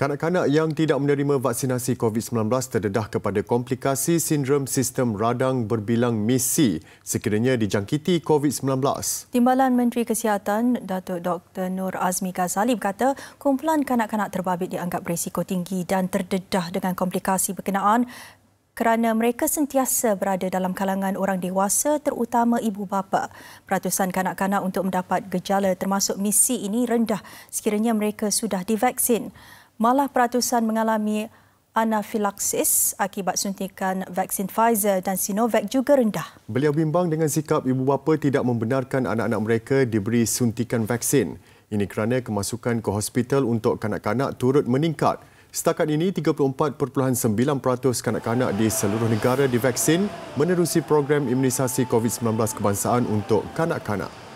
Kanak-kanak yang tidak menerima vaksinasi COVID-19 terdedah kepada komplikasi sindrom sistem radang berbilang misi sekiranya dijangkiti COVID-19. Timbalan Menteri Kesihatan Datuk Dr. Nur Azmi Ghazali berkata kumpulan kanak-kanak terbabit dianggap berisiko tinggi dan terdedah dengan komplikasi berkenaan kerana mereka sentiasa berada dalam kalangan orang dewasa terutama ibu bapa. Peratusan kanak-kanak untuk mendapat gejala termasuk misi ini rendah sekiranya mereka sudah divaksin malah peratusan mengalami anafilaksis akibat suntikan vaksin Pfizer dan Sinovac juga rendah. Beliau bimbang dengan sikap ibu bapa tidak membenarkan anak-anak mereka diberi suntikan vaksin. Ini kerana kemasukan ke hospital untuk kanak-kanak turut meningkat. Setakat ini, 34.9% kanak-kanak di seluruh negara divaksin menerusi program imunisasi COVID-19 kebangsaan untuk kanak-kanak.